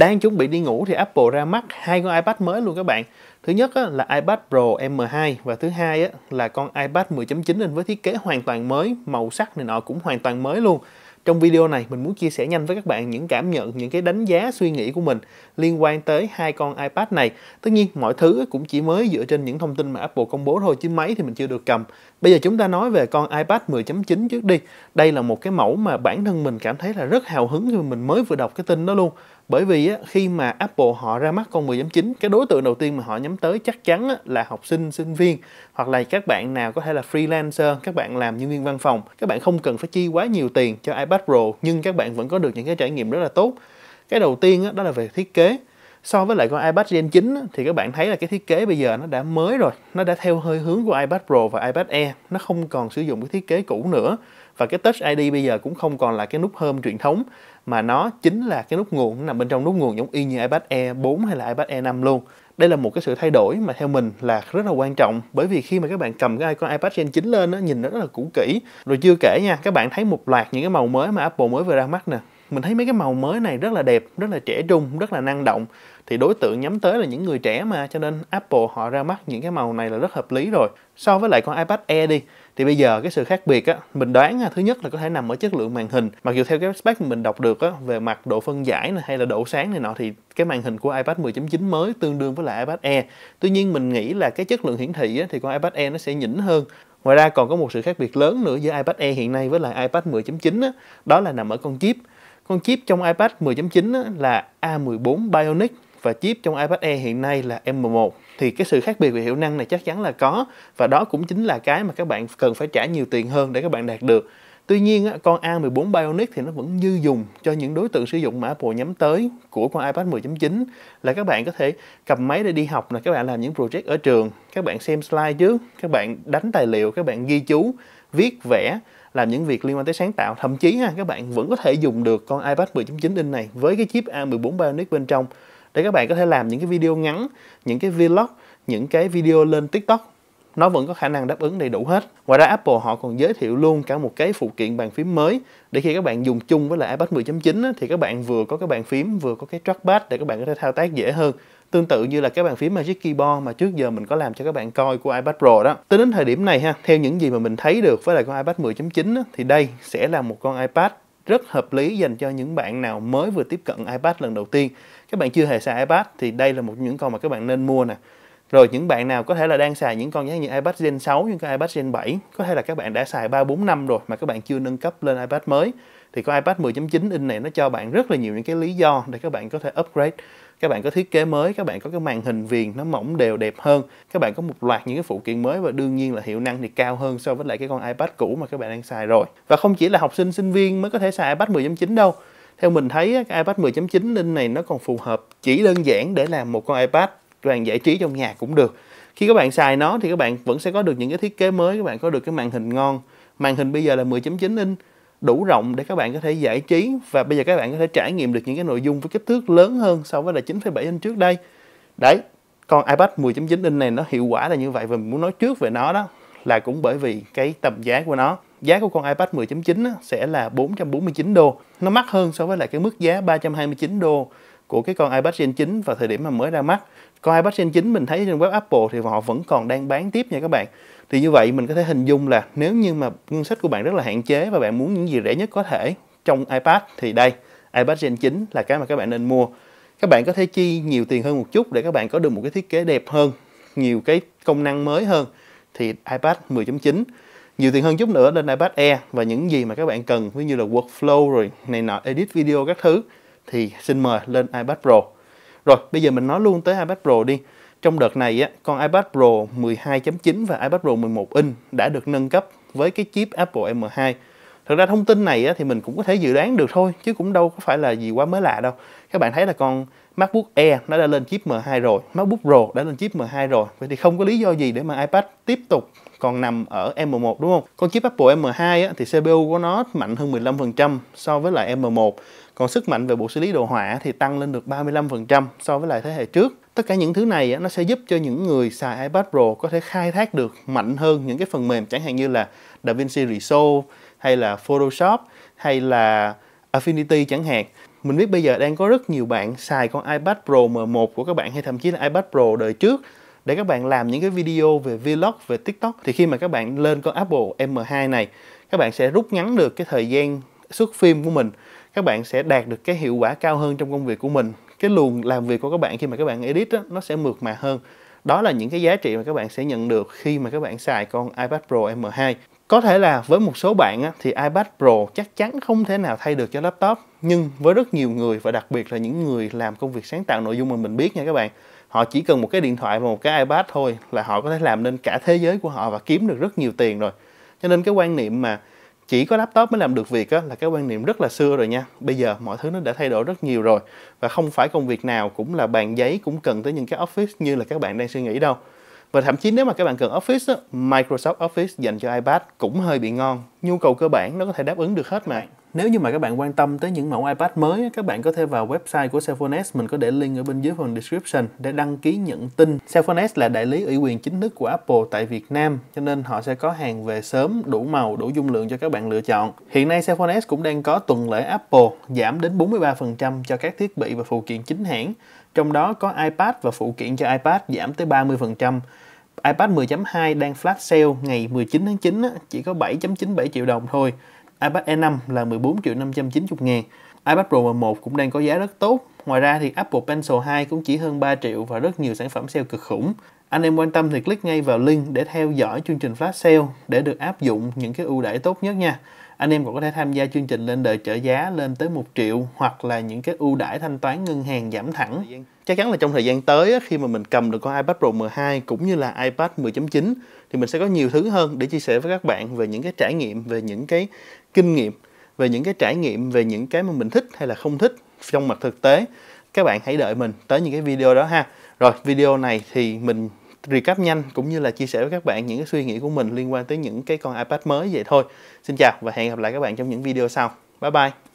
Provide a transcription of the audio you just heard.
đang chuẩn bị đi ngủ thì Apple ra mắt hai con iPad mới luôn các bạn. Thứ nhất á, là iPad Pro M2 và thứ hai á, là con iPad 10.9 inch với thiết kế hoàn toàn mới, màu sắc này nọ cũng hoàn toàn mới luôn. Trong video này mình muốn chia sẻ nhanh với các bạn những cảm nhận, những cái đánh giá suy nghĩ của mình liên quan tới hai con iPad này. Tất nhiên mọi thứ cũng chỉ mới dựa trên những thông tin mà Apple công bố thôi chứ máy thì mình chưa được cầm. Bây giờ chúng ta nói về con iPad 10.9 trước đi. Đây là một cái mẫu mà bản thân mình cảm thấy là rất hào hứng khi mình mới vừa đọc cái tin đó luôn bởi vì khi mà Apple họ ra mắt con 10.9 cái đối tượng đầu tiên mà họ nhắm tới chắc chắn là học sinh sinh viên hoặc là các bạn nào có thể là freelancer các bạn làm nhân viên văn phòng các bạn không cần phải chi quá nhiều tiền cho iPad Pro nhưng các bạn vẫn có được những cái trải nghiệm rất là tốt cái đầu tiên đó là về thiết kế so với lại con iPad Gen 9 thì các bạn thấy là cái thiết kế bây giờ nó đã mới rồi nó đã theo hơi hướng của iPad Pro và iPad Air nó không còn sử dụng cái thiết kế cũ nữa và cái Touch ID bây giờ cũng không còn là cái nút home truyền thống mà nó chính là cái nút nguồn nó nằm bên trong nút nguồn giống y như iPad Air 4 hay là iPad Air 5 luôn đây là một cái sự thay đổi mà theo mình là rất là quan trọng bởi vì khi mà các bạn cầm cái con iPad Gen 9 lên nó nhìn nó rất là cũ kỹ rồi chưa kể nha các bạn thấy một loạt những cái màu mới mà Apple mới vừa ra mắt nè mình thấy mấy cái màu mới này rất là đẹp rất là trẻ trung rất là năng động thì đối tượng nhắm tới là những người trẻ mà cho nên Apple họ ra mắt những cái màu này là rất hợp lý rồi so với lại con iPad Air đi thì bây giờ cái sự khác biệt á mình đoán thứ nhất là có thể nằm ở chất lượng màn hình mặc dù theo cái spec mình đọc được á về mặt độ phân giải này hay là độ sáng này nọ thì cái màn hình của iPad 10.9 mới tương đương với lại iPad Air tuy nhiên mình nghĩ là cái chất lượng hiển thị á, thì con iPad Air nó sẽ nhỉnh hơn Ngoài ra còn có một sự khác biệt lớn nữa giữa iPad Air hiện nay với lại iPad 10.9 đó, đó là nằm ở con chip con chip trong iPad 10.9 là A14 Bionic và chip trong iPad Air hiện nay là M1 thì cái sự khác biệt về hiệu năng này chắc chắn là có và đó cũng chính là cái mà các bạn cần phải trả nhiều tiền hơn để các bạn đạt được. Tuy nhiên con A14 Bionic thì nó vẫn dư dùng cho những đối tượng sử dụng mà Apple nhắm tới của con iPad 10.9 là các bạn có thể cầm máy để đi học là các bạn làm những project ở trường, các bạn xem slide trước, các bạn đánh tài liệu, các bạn ghi chú, viết vẽ làm những việc liên quan tới sáng tạo thậm chí ha các bạn vẫn có thể dùng được con iPad 10.9 inch này với cái chip A14 Bionic bên trong để các bạn có thể làm những cái video ngắn những cái vlog những cái video lên TikTok nó vẫn có khả năng đáp ứng đầy đủ hết. Ngoài ra Apple họ còn giới thiệu luôn cả một cái phụ kiện bàn phím mới để khi các bạn dùng chung với lại iPad 10.9 thì các bạn vừa có cái bàn phím vừa có cái trackpad để các bạn có thể thao tác dễ hơn. Tương tự như là cái bàn phím Magic Keyboard mà trước giờ mình có làm cho các bạn coi của iPad Pro đó. Tới đến thời điểm này ha, theo những gì mà mình thấy được với lại con iPad 10.9 thì đây sẽ là một con iPad rất hợp lý dành cho những bạn nào mới vừa tiếp cận iPad lần đầu tiên. Các bạn chưa hề xài iPad thì đây là một những con mà các bạn nên mua nè rồi những bạn nào có thể là đang xài những con giá như iPad Gen 6, những con iPad Gen 7 có thể là các bạn đã xài 3 4 năm rồi mà các bạn chưa nâng cấp lên iPad mới thì con iPad 10.9 inch này nó cho bạn rất là nhiều những cái lý do để các bạn có thể upgrade các bạn có thiết kế mới, các bạn có cái màn hình viền nó mỏng đều đẹp hơn, các bạn có một loạt những cái phụ kiện mới và đương nhiên là hiệu năng thì cao hơn so với lại cái con iPad cũ mà các bạn đang xài rồi. Và không chỉ là học sinh sinh viên mới có thể xài iPad 10.9 đâu. Theo mình thấy cái iPad 10.9 inch này nó còn phù hợp chỉ đơn giản để làm một con iPad các bạn giải trí trong nhà cũng được khi các bạn xài nó thì các bạn vẫn sẽ có được những cái thiết kế mới các bạn có được cái màn hình ngon màn hình bây giờ là 10.9 inch đủ rộng để các bạn có thể giải trí và bây giờ các bạn có thể trải nghiệm được những cái nội dung với kích thước lớn hơn so với là 9.7 inch trước đây đấy con iPad 10.9 inch này nó hiệu quả là như vậy và mình muốn nói trước về nó đó là cũng bởi vì cái tầm giá của nó giá của con iPad 10.9 sẽ là 449 đô nó mắc hơn so với lại cái mức giá 329 đô của cái con iPad Gen 9 vào thời điểm mà mới ra mắt con iPad Gen 9 mình thấy trên web Apple thì họ vẫn còn đang bán tiếp nha các bạn thì như vậy mình có thể hình dung là nếu như mà ngân sách của bạn rất là hạn chế và bạn muốn những gì rẻ nhất có thể trong iPad thì đây iPad Gen 9 là cái mà các bạn nên mua các bạn có thể chi nhiều tiền hơn một chút để các bạn có được một cái thiết kế đẹp hơn nhiều cái công năng mới hơn thì iPad 10.9 nhiều tiền hơn chút nữa lên iPad Air và những gì mà các bạn cần ví như là workflow rồi này nọ edit video các thứ thì xin mời lên iPad Pro. Rồi, bây giờ mình nói luôn tới iPad Pro đi. Trong đợt này á, con iPad Pro 12.9 và iPad Pro 11 inch đã được nâng cấp với cái chip Apple M2. thực ra thông tin này á, thì mình cũng có thể dự đoán được thôi chứ cũng đâu có phải là gì quá mới lạ đâu. Các bạn thấy là con MacBook Air nó đã lên chip M2 rồi, MacBook Pro đã lên chip M2 rồi. Vậy thì không có lý do gì để mà iPad tiếp tục còn nằm ở M1 đúng không? Con chip Apple M2 á, thì CPU của nó mạnh hơn 15% so với lại M1. Còn sức mạnh về bộ xử lý đồ họa thì tăng lên được 35% so với lại thế hệ trước. Tất cả những thứ này á, nó sẽ giúp cho những người xài iPad Pro có thể khai thác được mạnh hơn những cái phần mềm chẳng hạn như là DaVinci Resolve hay là Photoshop hay là Affinity chẳng hạn mình biết bây giờ đang có rất nhiều bạn xài con iPad Pro M1 của các bạn hay thậm chí là iPad Pro đời trước để các bạn làm những cái video về vlog, về TikTok thì khi mà các bạn lên con Apple M2 này các bạn sẽ rút ngắn được cái thời gian xuất phim của mình các bạn sẽ đạt được cái hiệu quả cao hơn trong công việc của mình cái luồng làm việc của các bạn khi mà các bạn edit đó, nó sẽ mượt mà hơn đó là những cái giá trị mà các bạn sẽ nhận được khi mà các bạn xài con iPad Pro M2 có thể là với một số bạn thì iPad Pro chắc chắn không thể nào thay được cho laptop nhưng với rất nhiều người và đặc biệt là những người làm công việc sáng tạo nội dung mà mình biết nha các bạn họ chỉ cần một cái điện thoại và một cái iPad thôi là họ có thể làm nên cả thế giới của họ và kiếm được rất nhiều tiền rồi cho nên cái quan niệm mà chỉ có laptop mới làm được việc á, là cái quan niệm rất là xưa rồi nha bây giờ mọi thứ nó đã thay đổi rất nhiều rồi và không phải công việc nào cũng là bàn giấy cũng cần tới những cái office như là các bạn đang suy nghĩ đâu và thậm chí nếu mà các bạn cần Office, Microsoft Office dành cho iPad cũng hơi bị ngon. Nhu cầu cơ bản nó có thể đáp ứng được hết mà. Nếu như mà các bạn quan tâm tới những mẫu iPad mới, các bạn có thể vào website của Cellphones, mình có để link ở bên dưới phần description để đăng ký nhận tin. Cellphones là đại lý ủy quyền chính thức của Apple tại Việt Nam, cho nên họ sẽ có hàng về sớm, đủ màu, đủ dung lượng cho các bạn lựa chọn. Hiện nay Cellphones cũng đang có tuần lễ Apple giảm đến 43% cho các thiết bị và phụ kiện chính hãng, trong đó có iPad và phụ kiện cho iPad giảm tới 30% iPad 10.2 đang flash sale ngày 19 tháng 9 chỉ có 7.97 triệu đồng thôi iPad Air 5 là 14 triệu 590 ngàn. iPad Pro M1 cũng đang có giá rất tốt. Ngoài ra thì Apple Pencil 2 cũng chỉ hơn 3 triệu và rất nhiều sản phẩm sale cực khủng. Anh em quan tâm thì click ngay vào link để theo dõi chương trình flash sale để được áp dụng những cái ưu đãi tốt nhất nha. Anh em cũng có thể tham gia chương trình lên đời trợ giá lên tới 1 triệu hoặc là những cái ưu đãi thanh toán ngân hàng giảm thẳng. Chắc chắn là trong thời gian tới khi mà mình cầm được con iPad Pro M2 cũng như là iPad 10.9 thì mình sẽ có nhiều thứ hơn để chia sẻ với các bạn về những cái trải nghiệm, về những cái kinh nghiệm về những cái trải nghiệm về những cái mà mình thích hay là không thích trong mặt thực tế các bạn hãy đợi mình tới những cái video đó ha rồi video này thì mình recap nhanh cũng như là chia sẻ với các bạn những cái suy nghĩ của mình liên quan tới những cái con iPad mới vậy thôi xin chào và hẹn gặp lại các bạn trong những video sau bye bye